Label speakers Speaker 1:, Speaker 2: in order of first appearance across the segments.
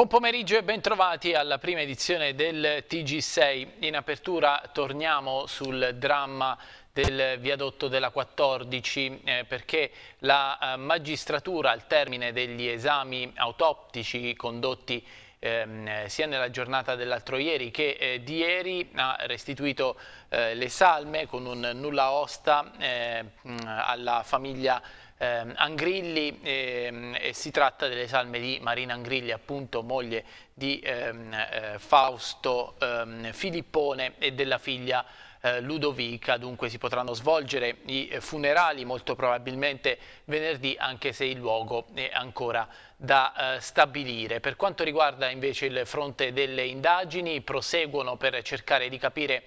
Speaker 1: Buon pomeriggio e bentrovati alla prima edizione del TG6. In apertura torniamo sul dramma del viadotto della 14 eh, perché la eh, magistratura al termine degli esami autoptici condotti Ehm, sia nella giornata dell'altro ieri che eh, di ieri ha restituito eh, le salme con un nulla osta eh, alla famiglia eh, Angrilli eh, e si tratta delle salme di Marina Angrilli, appunto moglie di ehm, eh, Fausto ehm, Filippone e della figlia eh, Ludovica, dunque si potranno svolgere i funerali molto probabilmente venerdì anche se il luogo è ancora da eh, stabilire. Per quanto riguarda invece il fronte delle indagini proseguono per cercare di capire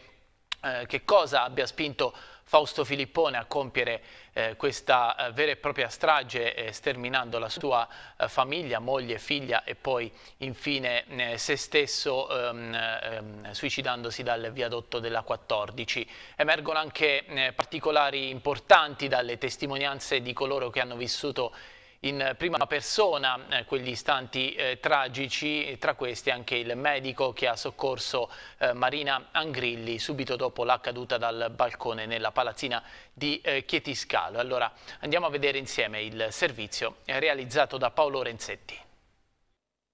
Speaker 1: eh, che cosa abbia spinto Fausto Filippone a compiere eh, questa eh, vera e propria strage eh, sterminando la sua eh, famiglia, moglie, figlia e poi infine eh, se stesso ehm, ehm, suicidandosi dal viadotto della 14. Emergono anche eh, particolari importanti dalle testimonianze di coloro che hanno vissuto in prima persona eh, quegli istanti eh, tragici, tra questi anche il medico che ha soccorso eh, Marina Angrilli subito dopo la caduta dal balcone nella palazzina di eh, Chietiscalo. Allora andiamo a vedere insieme il servizio eh, realizzato da Paolo Renzetti.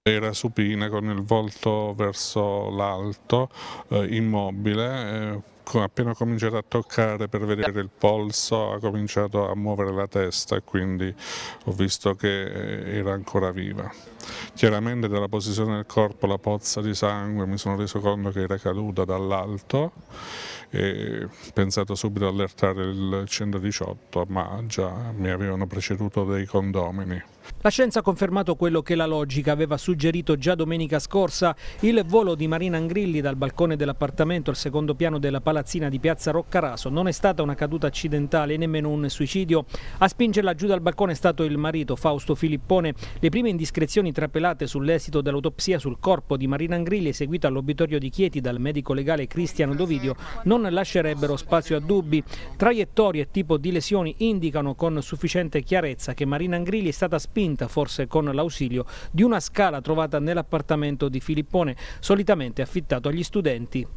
Speaker 2: Era supina con il volto verso l'alto, eh, immobile, appena cominciato a toccare per vedere il polso ha cominciato a muovere la testa e quindi ho visto che eh, era ancora viva. Chiaramente dalla posizione del corpo, la pozza di sangue, mi sono reso conto che era caduta dall'alto e ho pensato subito ad allertare il 118, ma già mi avevano preceduto dei condomini.
Speaker 3: La scienza ha confermato quello che la logica aveva suggerito già domenica scorsa, il volo di Marina Angrilli dal balcone dell'appartamento al secondo piano della Palazzo palazzina di piazza Roccaraso. Non è stata una caduta accidentale e nemmeno un suicidio. A spingerla giù dal balcone è stato il marito Fausto Filippone. Le prime indiscrezioni trapelate sull'esito dell'autopsia sul corpo di Marina Angrilli eseguita all'obitorio di Chieti dal medico legale Cristiano Dovidio non lascerebbero spazio a dubbi. Traiettorie e tipo di lesioni indicano con sufficiente chiarezza che Marina Angrilli è stata spinta, forse con l'ausilio, di una scala trovata nell'appartamento di Filippone, solitamente affittato agli studenti.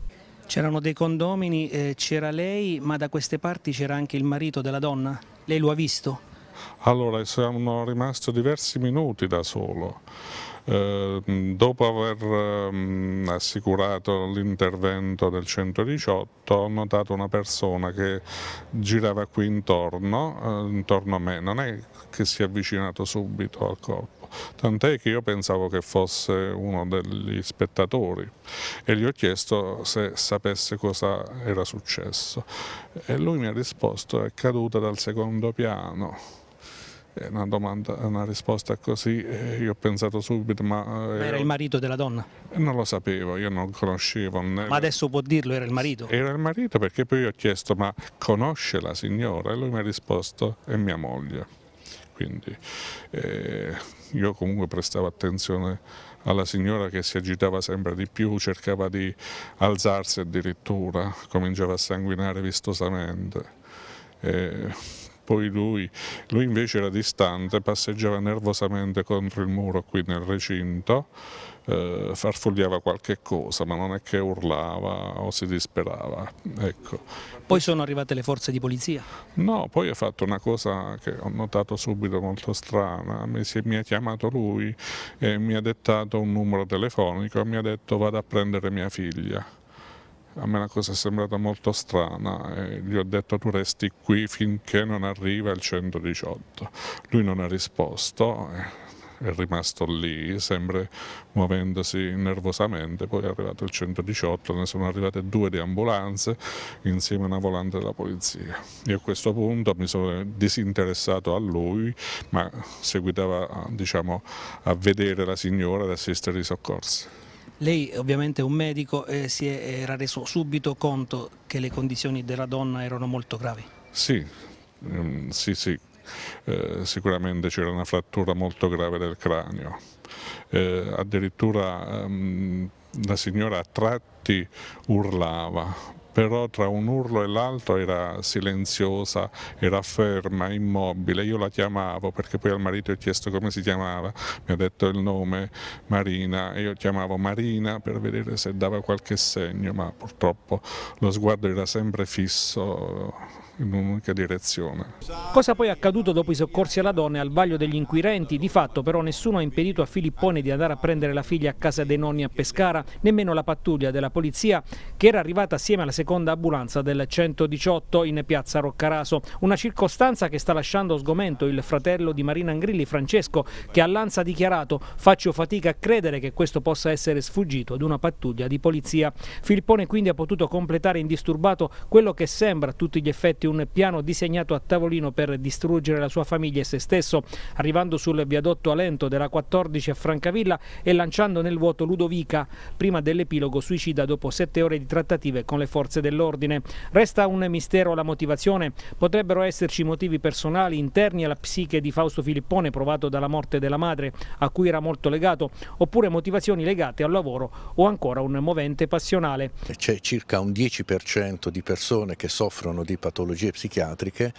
Speaker 3: C'erano dei condomini, eh, c'era lei, ma da queste parti c'era anche il marito della donna? Lei lo ha visto?
Speaker 2: Allora, sono rimasto diversi minuti da solo. Eh, dopo aver eh, assicurato l'intervento del 118 ho notato una persona che girava qui intorno, eh, intorno a me, non è che si è avvicinato subito al corpo tant'è che io pensavo che fosse uno degli spettatori e gli ho chiesto se sapesse cosa era successo e lui mi ha risposto è caduta dal secondo piano. È una, domanda, una risposta così, io ho pensato subito ma... Eh, ma era il marito della donna? Non lo sapevo, io non conoscevo. Né... Ma adesso può dirlo, era il marito? Era il marito perché poi ho chiesto ma conosce la signora? E lui mi ha risposto è mia moglie. Quindi eh, io comunque prestavo attenzione alla signora che si agitava sempre di più, cercava di alzarsi addirittura, cominciava a sanguinare vistosamente. Eh, poi lui, lui invece era distante, passeggiava nervosamente contro il muro qui nel recinto, eh, farfugliava qualche cosa, ma non è che urlava o si disperava. Ecco. Poi sono arrivate le forze di polizia? No, poi ha fatto una cosa che ho notato subito molto strana, mi, si, mi ha chiamato lui e mi ha dettato un numero telefonico, e mi ha detto vado a prendere mia figlia. A me la cosa è sembrata molto strana e gli ho detto tu resti qui finché non arriva il 118. Lui non ha risposto, eh, è rimasto lì, sempre muovendosi nervosamente. Poi è arrivato il 118, ne sono arrivate due di ambulanze insieme a una volante della polizia. Io a questo punto mi sono disinteressato a lui, ma seguitava diciamo, a vedere la signora e ad assistere i soccorsi.
Speaker 3: Lei ovviamente è un medico e si era reso subito conto che le condizioni della donna erano molto gravi?
Speaker 2: Sì, um, sì, sì. Eh, sicuramente c'era una frattura molto grave del cranio, eh, addirittura um, la signora a tratti urlava però tra un urlo e l'altro era silenziosa, era ferma, immobile, io la chiamavo perché poi al marito ho chiesto come si chiamava, mi ha detto il nome Marina e io chiamavo Marina per vedere se dava qualche segno, ma purtroppo lo sguardo era sempre fisso in un'unica direzione.
Speaker 3: Cosa poi è accaduto dopo i soccorsi alla donna e al vaglio degli inquirenti? Di fatto però nessuno ha impedito a Filippone di andare a prendere la figlia a casa dei nonni a Pescara, nemmeno la pattuglia della polizia che era arrivata assieme alla seconda ambulanza del 118 in piazza Roccaraso, una circostanza che sta lasciando sgomento il fratello di Marina Angrilli, Francesco, che all'Anza ha dichiarato faccio fatica a credere che questo possa essere sfuggito ad una pattuglia di polizia. Filippone quindi ha potuto completare indisturbato quello che sembra a tutti gli effetti un un piano disegnato a tavolino per distruggere la sua famiglia e se stesso, arrivando sul viadotto Alento della 14 a Francavilla e lanciando nel vuoto Ludovica, prima dell'epilogo suicida dopo sette ore di trattative con le forze dell'ordine. Resta un mistero la motivazione, potrebbero esserci motivi personali interni alla psiche di Fausto Filippone provato dalla morte della madre, a cui era molto legato, oppure motivazioni legate al lavoro o ancora un movente passionale.
Speaker 4: C'è circa un 10% di persone che soffrono di patologie patologie psichiatriche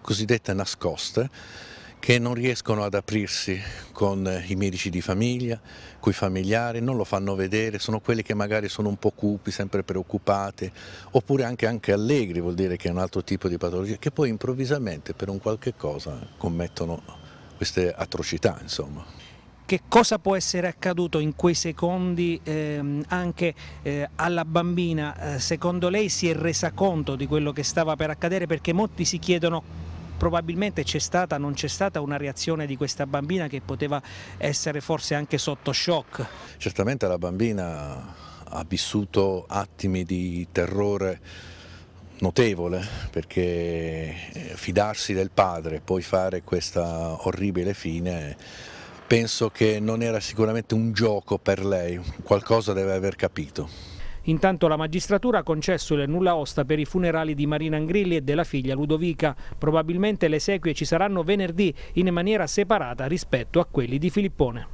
Speaker 4: cosiddette nascoste che non riescono ad aprirsi con eh, i medici di famiglia, coi familiari, non lo fanno vedere, sono quelli che magari sono un po' cupi, sempre preoccupati, oppure anche, anche allegri, vuol dire che è un altro tipo di patologia, che poi improvvisamente per un qualche cosa commettono queste atrocità, insomma
Speaker 3: che cosa può essere accaduto in quei secondi ehm, anche eh, alla bambina? Eh, secondo lei si è resa conto di quello che stava per accadere? Perché molti si chiedono probabilmente c'è stata, non c'è stata una reazione di questa bambina che poteva essere forse anche sotto shock.
Speaker 4: Certamente la bambina ha vissuto attimi di terrore notevole perché eh, fidarsi del padre e poi fare questa orribile fine penso che non era sicuramente un gioco per lei, qualcosa deve aver capito.
Speaker 3: Intanto la magistratura ha concesso il nulla osta per i funerali di Marina Angrilli e della figlia Ludovica. Probabilmente le esequie ci saranno venerdì in maniera separata rispetto a quelli di Filippone.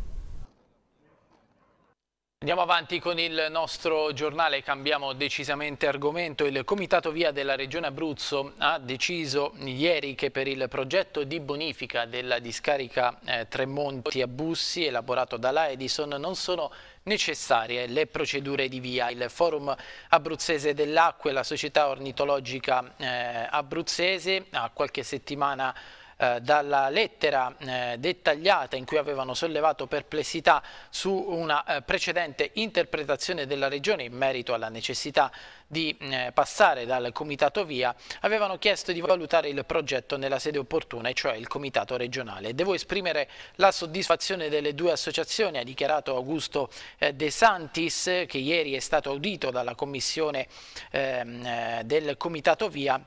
Speaker 1: Andiamo avanti con il nostro giornale, cambiamo decisamente argomento. Il Comitato Via della Regione Abruzzo ha deciso ieri che per il progetto di bonifica della discarica eh, Tremonti a Bussi elaborato dalla Edison non sono necessarie le procedure di via. Il Forum Abruzzese dell'Acqua e la Società Ornitologica eh, Abruzzese a qualche settimana fa eh, dalla lettera eh, dettagliata in cui avevano sollevato perplessità su una eh, precedente interpretazione della Regione in merito alla necessità di eh, passare dal Comitato Via, avevano chiesto di valutare il progetto nella sede opportuna, cioè il Comitato regionale. Devo esprimere la soddisfazione delle due associazioni, ha dichiarato Augusto eh, De Santis, che ieri è stato audito dalla Commissione ehm, del Comitato Via,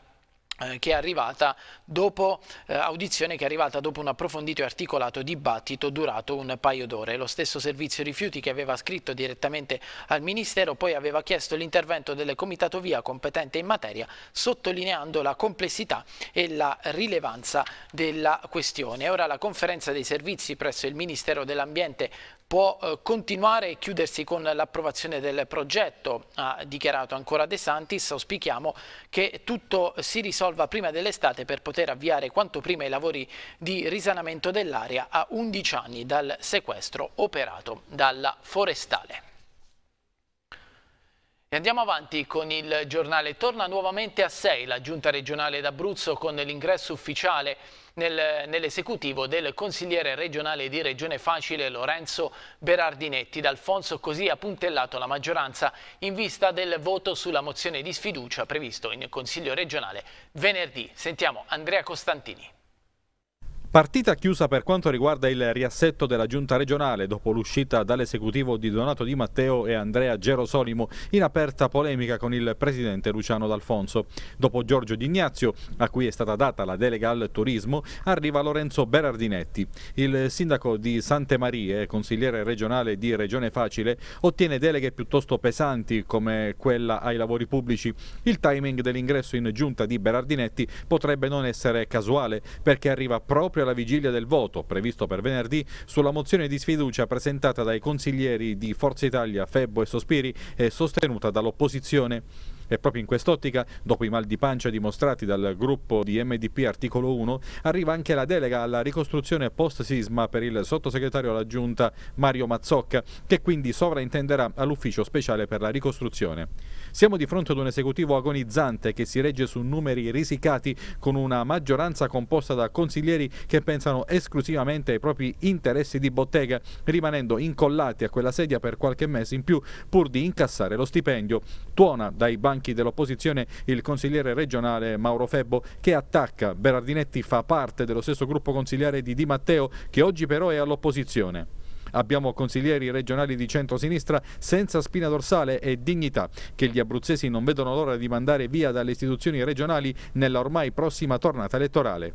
Speaker 1: eh, che è arrivata dopo eh, audizione che è arrivata dopo un approfondito e articolato dibattito durato un paio d'ore. Lo stesso servizio rifiuti che aveva scritto direttamente al Ministero poi aveva chiesto l'intervento del Comitato Via competente in materia sottolineando la complessità e la rilevanza della questione. Ora la conferenza dei servizi presso il Ministero dell'Ambiente può eh, continuare e chiudersi con l'approvazione del progetto, ha dichiarato ancora De Santis. Auspichiamo che tutto si risolva prima dell'estate per poter avviare quanto prima i lavori di risanamento dell'area a 11 anni dal sequestro operato dalla forestale andiamo avanti con il giornale. Torna nuovamente a 6 la giunta regionale d'Abruzzo con l'ingresso ufficiale nel, nell'esecutivo del consigliere regionale di Regione Facile Lorenzo Berardinetti. D'Alfonso così ha puntellato la maggioranza in vista del voto sulla mozione di sfiducia previsto in Consiglio regionale venerdì. Sentiamo Andrea Costantini.
Speaker 5: Partita chiusa per quanto riguarda il riassetto della giunta regionale dopo l'uscita dall'esecutivo di Donato Di Matteo e Andrea Gerosolimo in aperta polemica con il presidente Luciano D'Alfonso. Dopo Giorgio Di Ignazio, a cui è stata data la delega al turismo, arriva Lorenzo Berardinetti. Il sindaco di Sante Marie, consigliere regionale di Regione Facile, ottiene deleghe piuttosto pesanti come quella ai lavori pubblici. Il timing dell'ingresso in giunta di Berardinetti potrebbe non essere casuale perché arriva proprio alla vigilia del voto, previsto per venerdì, sulla mozione di sfiducia presentata dai consiglieri di Forza Italia, Febbo e Sospiri e sostenuta dall'opposizione. E proprio in quest'ottica, dopo i mal di pancia dimostrati dal gruppo di MDP articolo 1, arriva anche la delega alla ricostruzione post-sisma per il sottosegretario alla Giunta Mario Mazzocca, che quindi sovraintenderà all'ufficio speciale per la ricostruzione. Siamo di fronte ad un esecutivo agonizzante che si regge su numeri risicati con una maggioranza composta da consiglieri che pensano esclusivamente ai propri interessi di bottega, rimanendo incollati a quella sedia per qualche mese in più pur di incassare lo stipendio. Tuona dai banchi banchi dell'opposizione il consigliere regionale Mauro Febbo che attacca. Berardinetti fa parte dello stesso gruppo consigliare di Di Matteo che oggi però è all'opposizione. Abbiamo consiglieri regionali di centro-sinistra senza spina dorsale e dignità che gli abruzzesi non vedono l'ora di mandare via dalle istituzioni regionali nella ormai prossima tornata elettorale.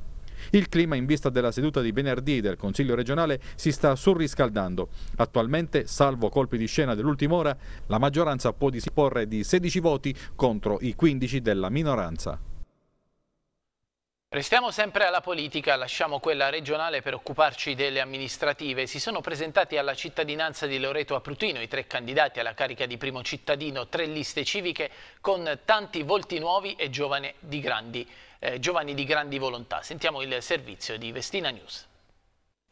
Speaker 5: Il clima in vista della seduta di venerdì del Consiglio regionale si sta surriscaldando. Attualmente, salvo colpi di scena dell'ultima ora, la maggioranza può disporre di 16 voti contro i 15 della minoranza.
Speaker 1: Restiamo sempre alla politica, lasciamo quella regionale per occuparci delle amministrative. Si sono presentati alla cittadinanza di Loreto Aprutino i tre candidati alla carica di primo cittadino, tre liste civiche con tanti volti nuovi e giovani di grandi eh, giovani di grandi volontà. Sentiamo il servizio di Vestina News.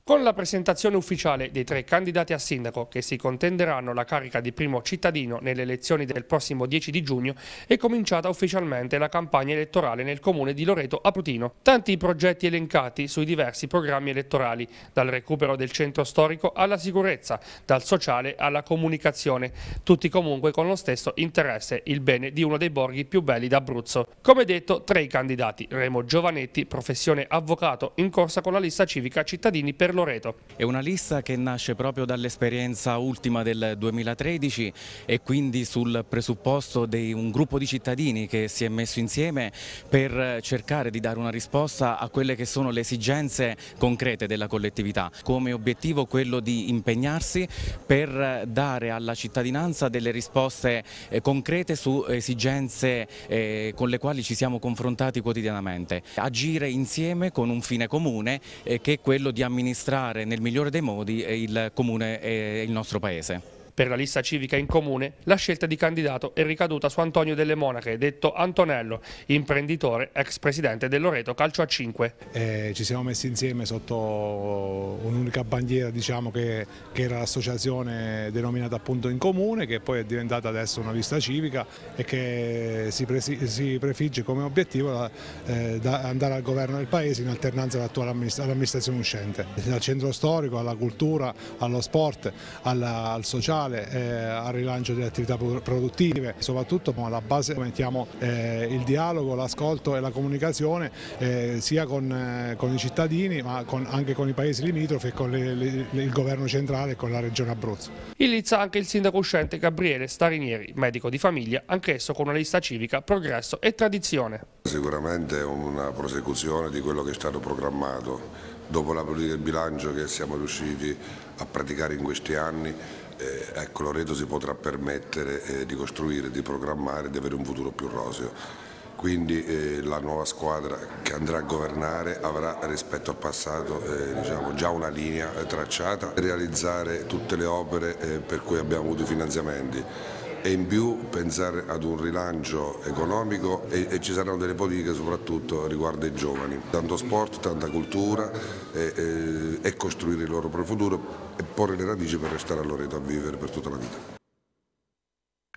Speaker 6: Con la presentazione ufficiale dei tre candidati a sindaco che si contenderanno la carica di primo cittadino nelle elezioni del prossimo 10 di giugno è cominciata ufficialmente la campagna elettorale nel comune di Loreto a Putino. Tanti i progetti elencati sui diversi programmi elettorali, dal recupero del centro storico alla sicurezza, dal sociale alla comunicazione, tutti comunque con lo stesso interesse, il bene di uno dei borghi più belli d'Abruzzo. Come detto, tre i candidati, Remo Giovanetti, professione avvocato, in corsa con la lista civica Cittadini per Loreto. È una lista che nasce proprio dall'esperienza ultima del
Speaker 5: 2013 e quindi sul presupposto di un gruppo di cittadini che si è messo insieme per cercare di dare una risposta a quelle che sono le esigenze concrete della collettività. Come obiettivo quello di impegnarsi per dare alla cittadinanza delle risposte eh, concrete su esigenze eh, con le quali ci siamo confrontati quotidianamente. Agire insieme con un fine comune eh, che è
Speaker 6: quello di amministrare amministrare nel migliore dei modi eh, il comune e il nostro paese. Per la lista civica in comune, la scelta di candidato è ricaduta su Antonio Delle Monache, detto Antonello, imprenditore, ex presidente del Loreto Calcio a 5.
Speaker 2: Eh, ci siamo messi insieme sotto un'unica bandiera diciamo, che, che era l'associazione denominata appunto in comune, che poi è diventata adesso una lista civica e che si, pre si prefigge come obiettivo la, eh, andare al governo del Paese in alternanza all'amministrazione uscente, dal centro storico alla cultura, allo sport, alla, al sociale generale eh, al rilancio delle attività produttive, soprattutto alla base mettiamo eh, il dialogo, l'ascolto e la comunicazione eh, sia con, eh, con, i cittadini ma con, anche con i paesi limitrofi e con le, le, il governo centrale e con la regione Abruzzo.
Speaker 6: In lizza anche il sindaco uscente Gabriele Starinieri, medico di famiglia, anch'esso con una lista civica, progresso e tradizione.
Speaker 2: Sicuramente una prosecuzione di quello che è stato programmato dopo la politica del bilancio che siamo riusciti a praticare in questi anni eh, ecco, Loreto si potrà permettere eh, di costruire, di programmare, di avere un futuro più roseo. Quindi eh, la nuova squadra che andrà a governare avrà rispetto al passato eh, diciamo, già una linea tracciata, realizzare tutte le opere eh, per cui abbiamo avuto i finanziamenti e in più pensare ad un rilancio economico e, e ci saranno delle politiche soprattutto riguardo ai giovani, tanto sport, tanta cultura e, e, e costruire il loro futuro e porre le radici per restare a Loreto a vivere per tutta la vita.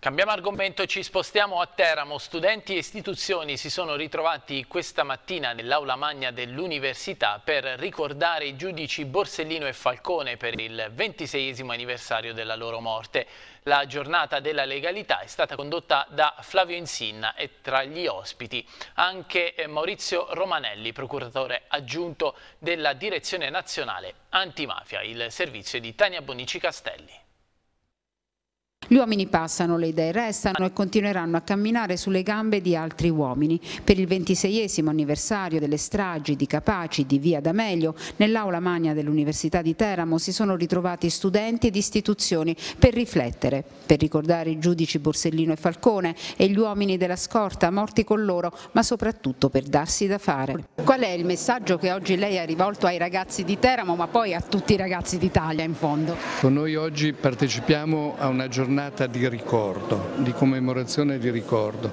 Speaker 1: Cambiamo argomento ci spostiamo a Teramo. Studenti e istituzioni si sono ritrovati questa mattina nell'aula magna dell'università per ricordare i giudici Borsellino e Falcone per il ventiseiesimo anniversario della loro morte. La giornata della legalità è stata condotta da Flavio Insinna e tra gli ospiti anche eh, Maurizio Romanelli, procuratore aggiunto della Direzione Nazionale Antimafia, il servizio di Tania Bonici Castelli.
Speaker 7: Gli uomini passano, le idee restano e continueranno a camminare sulle gambe di altri uomini. Per il 26 anniversario delle stragi di Capaci di Via D'Amelio, nell'aula magna dell'Università di Teramo si sono ritrovati studenti ed istituzioni per riflettere, per ricordare i giudici Borsellino e Falcone e gli uomini della scorta morti con loro, ma soprattutto per darsi da fare. Qual è il messaggio che oggi lei ha rivolto ai ragazzi di Teramo, ma poi a tutti i ragazzi d'Italia in fondo?
Speaker 6: Con noi oggi partecipiamo a una giornata giornata di ricordo, di commemorazione di ricordo,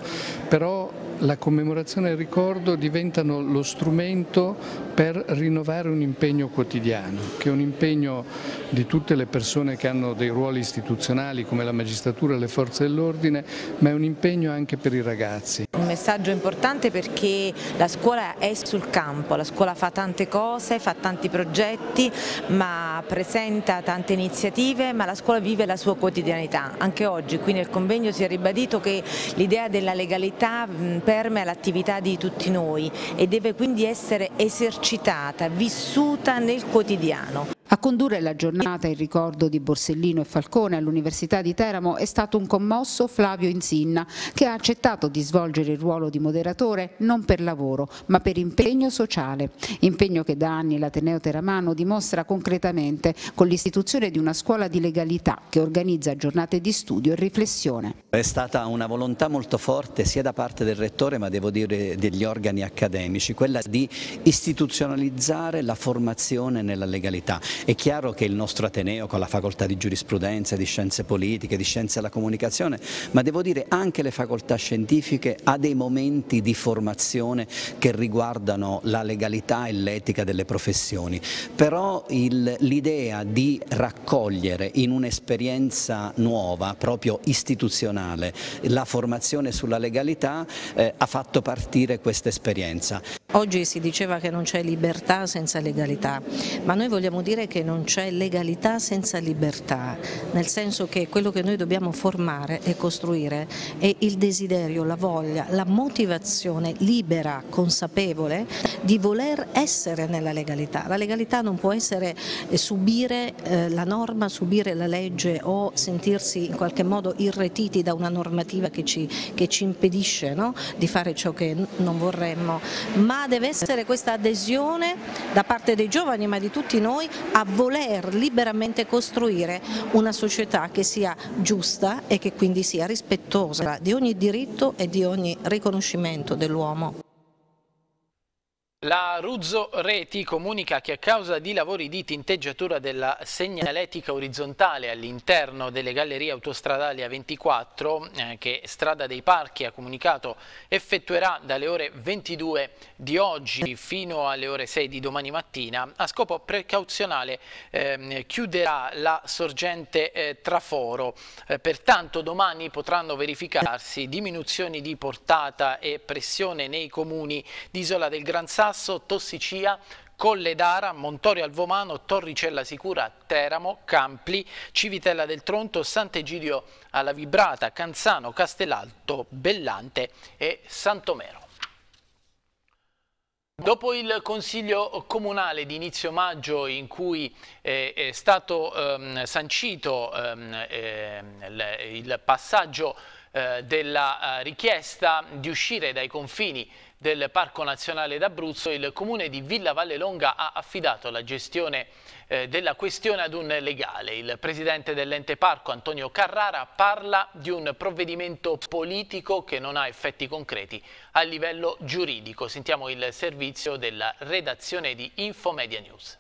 Speaker 6: però la commemorazione e il ricordo diventano lo strumento per rinnovare un impegno quotidiano, che è un impegno di tutte le persone che hanno dei ruoli istituzionali come la magistratura e le forze dell'ordine, ma è un impegno anche per i ragazzi.
Speaker 7: Un messaggio importante perché la scuola è sul campo, la scuola fa tante cose, fa tanti progetti, ma presenta tante iniziative, ma la scuola vive la sua quotidianità. Anche oggi qui nel convegno si è ribadito che l'idea della legalità imperme all'attività di tutti noi e deve quindi essere esercitata, vissuta nel quotidiano. A condurre la giornata in ricordo di Borsellino e Falcone all'Università di Teramo è stato un commosso Flavio Insinna che ha accettato di svolgere il ruolo di moderatore non per lavoro ma per impegno sociale, impegno che da anni l'Ateneo Teramano dimostra concretamente con l'istituzione di una scuola di legalità che organizza giornate di studio e riflessione.
Speaker 8: È stata una volontà molto forte sia da parte del rettore ma devo dire degli organi accademici, quella di istituzionalizzare la formazione nella legalità. È chiaro che il nostro Ateneo con la facoltà di giurisprudenza, di scienze politiche, di scienze della comunicazione, ma devo dire anche le facoltà scientifiche ha dei momenti di formazione che riguardano la legalità e l'etica delle professioni, però l'idea di raccogliere in un'esperienza nuova, proprio istituzionale, la formazione sulla legalità eh, ha fatto partire questa esperienza.
Speaker 7: Oggi si diceva che non c'è libertà senza legalità, ma noi vogliamo dire che non c'è legalità senza libertà, nel senso che quello che noi dobbiamo formare e costruire è il desiderio, la voglia, la motivazione libera, consapevole di voler essere nella legalità. La legalità non può essere eh, subire eh, la norma, subire la legge o sentirsi in qualche modo irretiti da una normativa che ci, che ci impedisce no? di fare ciò che non vorremmo, ma deve essere questa adesione da parte dei giovani ma di tutti noi a voler liberamente costruire una società che sia giusta e che quindi sia rispettosa di ogni diritto e di ogni riconoscimento dell'uomo.
Speaker 1: La Ruzzo Reti comunica che a causa di lavori di tinteggiatura della segnaletica orizzontale all'interno delle gallerie autostradali A24 eh, che Strada dei Parchi ha comunicato effettuerà dalle ore 22 di oggi fino alle ore 6 di domani mattina a scopo precauzionale eh, chiuderà la sorgente eh, Traforo eh, pertanto domani potranno verificarsi diminuzioni di portata e pressione nei comuni di Isola del Gran Sasso Tasso, Tossicia, Colle d'Ara, Montorio Alvomano, Torricella Sicura, Teramo, Campli, Civitella del Tronto, Sant'Egidio alla Vibrata, Canzano, Castellalto, Bellante e Santomero. Dopo il Consiglio Comunale di inizio maggio in cui eh, è stato ehm, sancito ehm, ehm, il passaggio eh, della eh, richiesta di uscire dai confini del Parco Nazionale d'Abruzzo, il comune di Villa Vallelonga ha affidato la gestione eh, della questione ad un legale. Il presidente dell'ente parco, Antonio Carrara, parla di un provvedimento politico che non ha effetti concreti a livello giuridico. Sentiamo il servizio della redazione di Infomedia News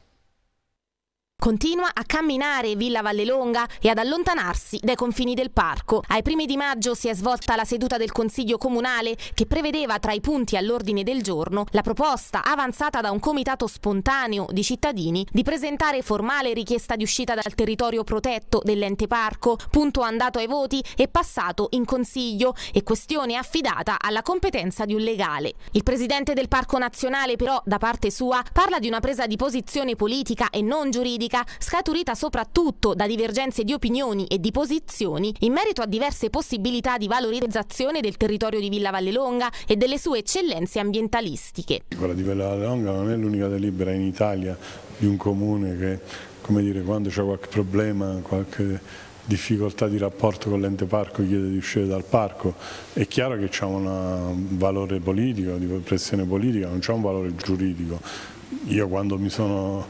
Speaker 7: continua a camminare Villa Vallelonga e ad allontanarsi dai confini del parco. Ai primi di maggio si è svolta la seduta del Consiglio Comunale che prevedeva tra i punti all'ordine del giorno la proposta avanzata da un comitato spontaneo di cittadini di presentare formale richiesta di uscita dal territorio protetto dell'ente parco, punto andato ai voti e passato in Consiglio e questione affidata alla competenza di un legale. Il presidente del Parco Nazionale però da parte sua parla di una presa di posizione politica e non giuridica politica, scaturita soprattutto da divergenze di opinioni e di posizioni in merito a diverse possibilità di valorizzazione del territorio di Villa Vallelonga e delle sue eccellenze ambientalistiche.
Speaker 9: Quella di Villa Vallelonga non è l'unica delibera in Italia di un comune che come dire, quando c'è qualche problema, qualche difficoltà di rapporto con l'ente parco chiede di uscire dal parco, è chiaro che c'è un uh, valore politico, di pressione politica, non c'è un valore giuridico. Io quando mi sono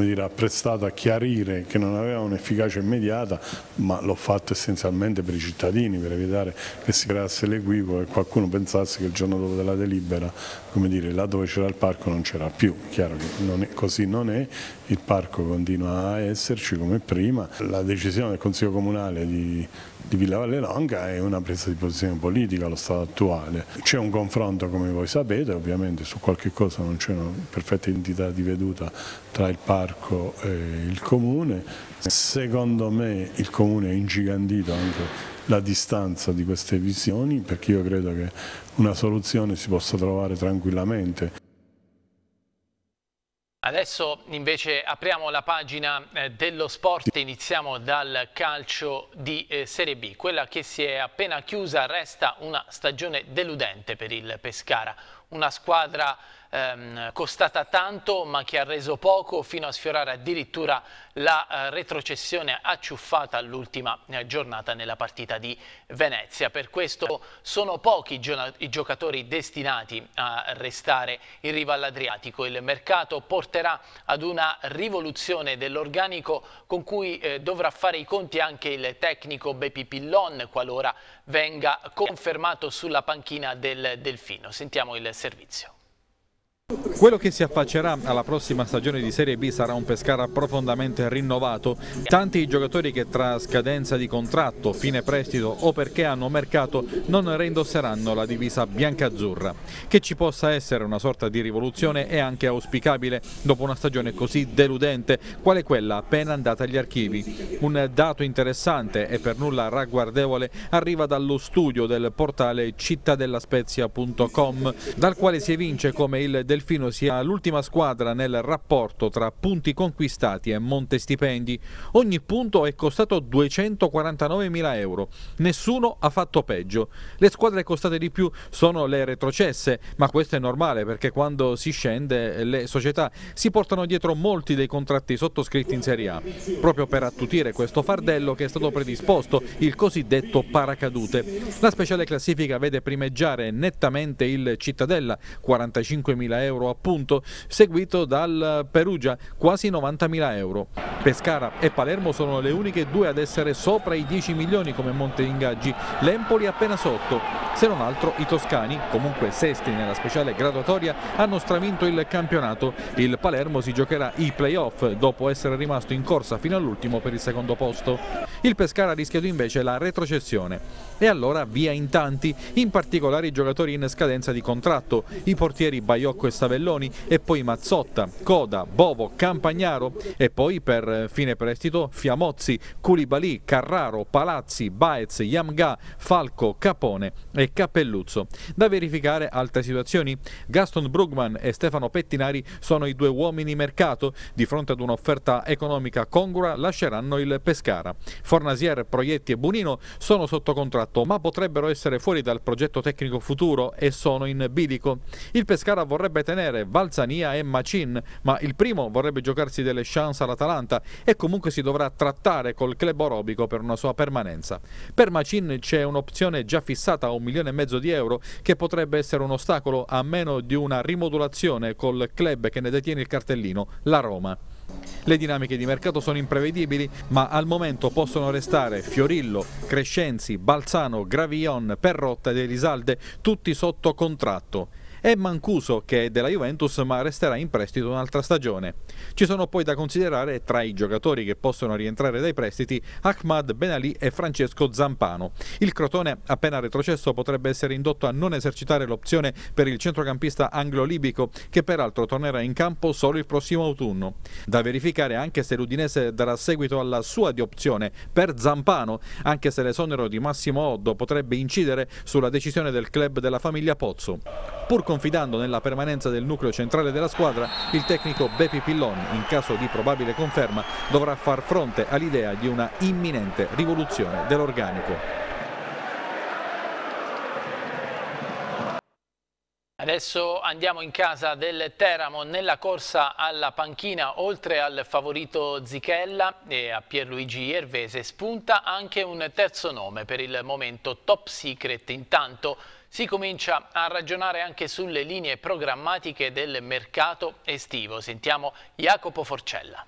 Speaker 9: dire, apprestato a chiarire che non aveva un'efficacia immediata, ma l'ho fatto essenzialmente per i cittadini, per evitare che si creasse l'equivoco e qualcuno pensasse che il giorno dopo della delibera, come dire, là dove c'era il parco non c'era più. Chiaro che non è, così non è, il parco continua a esserci come prima. La decisione del Consiglio Comunale di di Villa Vallelonga è una presa di posizione politica allo stato attuale. C'è un confronto come voi sapete, ovviamente su qualche cosa non c'è una perfetta identità di veduta tra il parco e il comune. Secondo me il comune ha ingigantito anche la distanza di queste visioni perché io credo che una soluzione si possa trovare tranquillamente
Speaker 1: Adesso invece apriamo la pagina eh, dello sport, iniziamo dal calcio di eh, Serie B. Quella che si è appena chiusa resta una stagione deludente per il Pescara una squadra ehm, costata tanto ma che ha reso poco fino a sfiorare addirittura la eh, retrocessione acciuffata all'ultima eh, giornata nella partita di Venezia. Per questo sono pochi gio i giocatori destinati a restare in riva all'Adriatico. Il mercato porterà ad una rivoluzione dell'organico con cui eh, dovrà fare i conti anche il tecnico Bepi Pillon qualora venga confermato sulla panchina del Delfino. Sentiamo il servizio.
Speaker 5: Quello che si affaccerà alla prossima stagione di Serie B sarà un Pescara profondamente rinnovato. Tanti i giocatori che tra scadenza di contratto, fine prestito o perché hanno mercato non reindosseranno la divisa biancazzurra. Che ci possa essere una sorta di rivoluzione è anche auspicabile dopo una stagione così deludente quale quella appena andata agli archivi. Un dato interessante e per nulla ragguardevole arriva dallo studio del portale cittadellaspezia.com dal quale si evince come il Delfino Delfino sia l'ultima squadra nel rapporto tra punti conquistati e monte stipendi. Ogni punto è costato 249.000 euro. Nessuno ha fatto peggio. Le squadre costate di più sono le retrocesse, ma questo è normale perché quando si scende eh, le società si portano dietro molti dei contratti sottoscritti in Serie A. Proprio per attutire questo fardello che è stato predisposto il cosiddetto paracadute. La speciale classifica vede primeggiare nettamente il Cittadella, 45.000 euro euro appunto, seguito dal Perugia quasi 90.000 euro. Pescara e Palermo sono le uniche due ad essere sopra i 10 milioni come Monte di Ingaggi, l'Empoli appena sotto. Se non altro i toscani, comunque sesti nella speciale graduatoria, hanno stravinto il campionato. Il Palermo si giocherà i playoff dopo essere rimasto in corsa fino all'ultimo per il secondo posto. Il Pescara ha rischiato invece la retrocessione e allora via in tanti, in particolare i giocatori in scadenza di contratto, i portieri Baiocco e Stavelloni e poi Mazzotta, Coda, Bovo, Campagnaro e poi per fine prestito Fiamozzi, Culibali, Carraro, Palazzi, Baez, Yamga, Falco, Capone e Cappelluzzo. Da verificare altre situazioni, Gaston Brugman e Stefano Pettinari sono i due uomini mercato di fronte ad un'offerta economica congrua lasceranno il Pescara. Fornasier, Proietti e Bunino sono sotto contratto ma potrebbero essere fuori dal progetto tecnico futuro e sono in bilico. Il Pescara vorrebbe tenere Valzania e Macin ma il primo vorrebbe giocarsi delle chance all'Atalanta e comunque si dovrà trattare col club orobico per una sua permanenza. Per Macin c'è un'opzione già fissata a un milione e mezzo di euro che potrebbe essere un ostacolo a meno di una rimodulazione col club che ne detiene il cartellino, la Roma. Le dinamiche di mercato sono imprevedibili, ma al momento possono restare Fiorillo, Crescenzi, Balzano, Gravion, Perrotta ed Elisalde, tutti sotto contratto e Mancuso che è della Juventus ma resterà in prestito un'altra stagione. Ci sono poi da considerare tra i giocatori che possono rientrare dai prestiti Ahmad Benali e Francesco Zampano. Il Crotone appena retrocesso potrebbe essere indotto a non esercitare l'opzione per il centrocampista anglo-libico che peraltro tornerà in campo solo il prossimo autunno. Da verificare anche se l'Udinese darà seguito alla sua di opzione per Zampano, anche se l'esonero di Massimo Oddo potrebbe incidere sulla decisione del club della famiglia Pozzo. Pur confidando nella permanenza del nucleo centrale della squadra, il tecnico Beppi Pillon, in caso di probabile conferma, dovrà far fronte all'idea di una imminente rivoluzione dell'organico.
Speaker 1: Adesso andiamo in casa del Teramo nella corsa alla panchina, oltre al favorito Zichella e a Pierluigi Ervese spunta anche un terzo nome per il momento top secret intanto si comincia a ragionare anche sulle linee programmatiche del mercato estivo. Sentiamo Jacopo Forcella.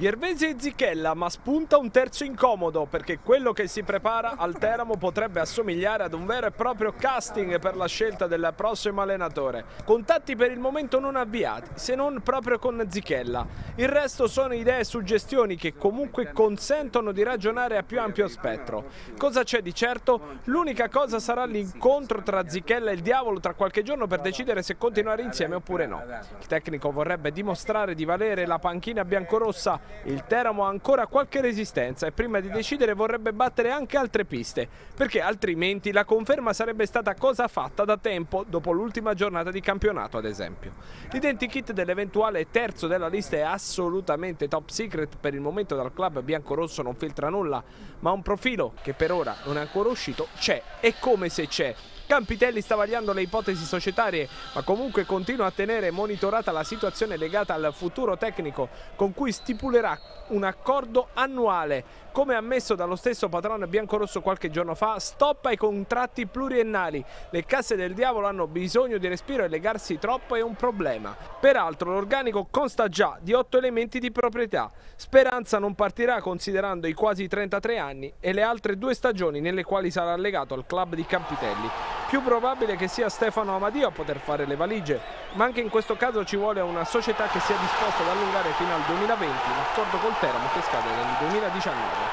Speaker 10: Iervesi e Zichella, ma spunta un terzo incomodo perché quello che si prepara al Teramo potrebbe assomigliare ad un vero e proprio casting per la scelta del prossimo allenatore. Contatti per il momento non avviati, se non proprio con Zichella. Il resto sono idee e suggestioni che comunque consentono di ragionare a più ampio spettro. Cosa c'è di certo? L'unica cosa sarà l'incontro tra Zichella e il diavolo tra qualche giorno per decidere se continuare insieme oppure no. Il tecnico vorrebbe dimostrare di valere la panchina biancorossa il Teramo ha ancora qualche resistenza e prima di decidere vorrebbe battere anche altre piste, perché altrimenti la conferma sarebbe stata cosa fatta da tempo dopo l'ultima giornata di campionato ad esempio. L'identikit dell'eventuale terzo della lista è assolutamente top secret, per il momento dal club biancorosso non filtra nulla, ma un profilo che per ora non è ancora uscito c'è e come se c'è. Campitelli sta vagliando le ipotesi societarie, ma comunque continua a tenere monitorata la situazione legata al futuro tecnico con cui stipulerà un accordo annuale come ammesso dallo stesso patrono biancorosso qualche giorno fa, stoppa i contratti pluriennali. Le casse del diavolo hanno bisogno di respiro e legarsi troppo è un problema. Peraltro l'organico consta già di otto elementi di proprietà. Speranza non partirà considerando i quasi 33 anni e le altre due stagioni nelle quali sarà legato al club di Campitelli. Più probabile che sia Stefano Amadio a poter fare le valigie, ma anche in questo caso ci vuole una società che sia disposta ad allungare fino al 2020 l'accordo col Teramo che scade nel 2019.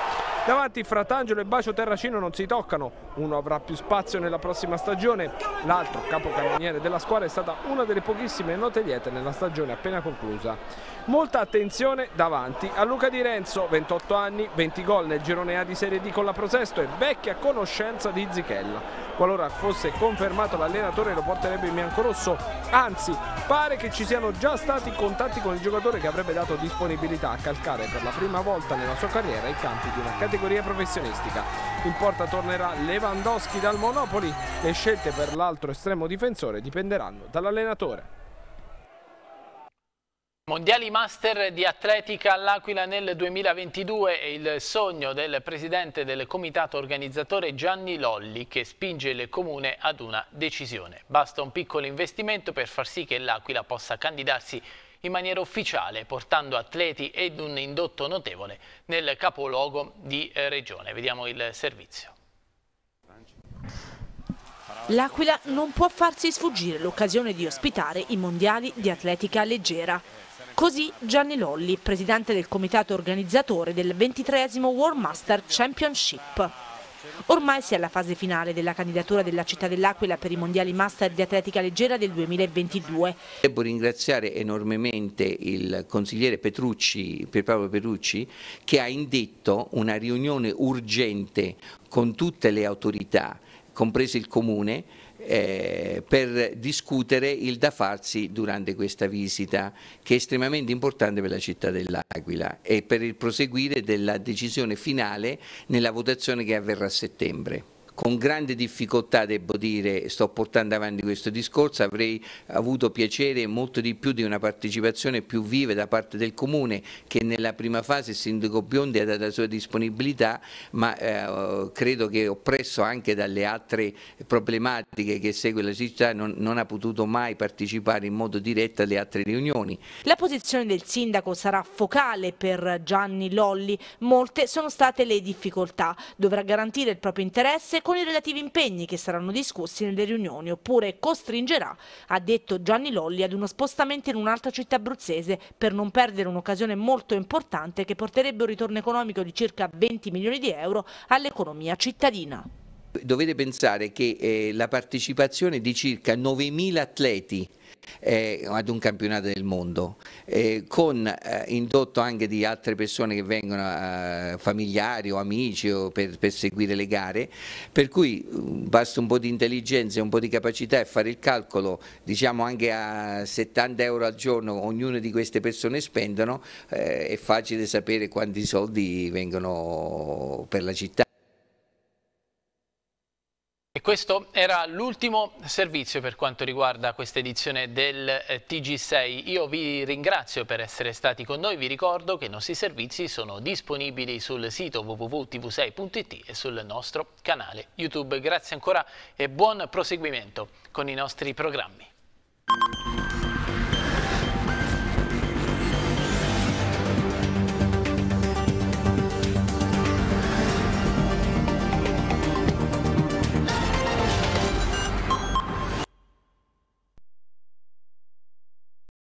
Speaker 10: Davanti Fratangelo e Bacio Terracino non si toccano, uno avrà più spazio nella prossima stagione, l'altro capocannoniere della squadra è stata una delle pochissime note liete nella stagione appena conclusa. Molta attenzione davanti a Luca Di Renzo, 28 anni, 20 gol nel girone A di Serie D con la Prosesto e vecchia conoscenza di Zichella qualora fosse confermato l'allenatore lo porterebbe in biancorosso, anzi pare che ci siano già stati contatti con il giocatore che avrebbe dato disponibilità a calcare per la prima volta nella sua carriera i campi di una categoria professionistica. In porta tornerà Lewandowski dal Monopoli, le scelte per l'altro estremo difensore dipenderanno dall'allenatore.
Speaker 1: Mondiali Master di Atletica all'Aquila nel 2022 è il sogno del presidente del comitato organizzatore Gianni Lolli che spinge il comune ad una decisione. Basta un piccolo investimento per far sì che l'Aquila possa candidarsi in maniera ufficiale portando atleti ed un indotto notevole nel capoluogo di eh, regione. Vediamo il servizio.
Speaker 7: L'Aquila non può farsi sfuggire l'occasione di ospitare i mondiali di atletica leggera. Così Gianni Lolli, presidente del comitato organizzatore del 23 World Master Championship. Ormai si è alla fase finale della candidatura della città dell'Aquila per i mondiali master di atletica
Speaker 8: leggera del 2022. Devo ringraziare enormemente il consigliere Petrucci, Pierpaolo Petrucci, che ha indetto una riunione urgente con tutte le autorità, compreso il comune, eh, per discutere il da farsi durante questa visita che è estremamente importante per la città dell'Aquila e per il proseguire della decisione finale nella votazione che avverrà a settembre con grande difficoltà devo dire sto portando avanti questo discorso, avrei avuto piacere molto di più di una partecipazione più viva da parte del Comune che nella prima fase il Sindaco Biondi ha dato la sua disponibilità ma eh, credo che oppresso anche dalle altre problematiche che segue la città non, non ha potuto mai partecipare in modo diretto alle altre riunioni.
Speaker 7: La posizione del Sindaco sarà focale per Gianni Lolli, molte sono state le difficoltà, dovrà garantire il proprio interesse con i relativi impegni che saranno discussi nelle riunioni oppure costringerà, ha detto Gianni Lolli, ad uno spostamento in un'altra città abruzzese per non perdere un'occasione molto importante che porterebbe un ritorno economico di circa 20 milioni di euro all'economia cittadina
Speaker 8: dovete pensare che eh, la partecipazione di circa 9.000 atleti eh, ad un campionato del mondo, eh, con eh, indotto anche di altre persone che vengono eh, familiari o amici o per, per, seguire le gare, per cui mm, basta un po' di intelligenza e un po' di capacità e fare il calcolo, diciamo anche a 70 euro al giorno ognuna di queste persone spendono, eh, è facile sapere quanti soldi vengono per la città.
Speaker 1: E questo era l'ultimo servizio per quanto riguarda questa edizione del eh, TG6. Io vi ringrazio per essere stati con noi, vi ricordo che i nostri servizi sono disponibili sul sito www.tv6.it e sul nostro canale YouTube. Grazie ancora e buon proseguimento con i nostri programmi.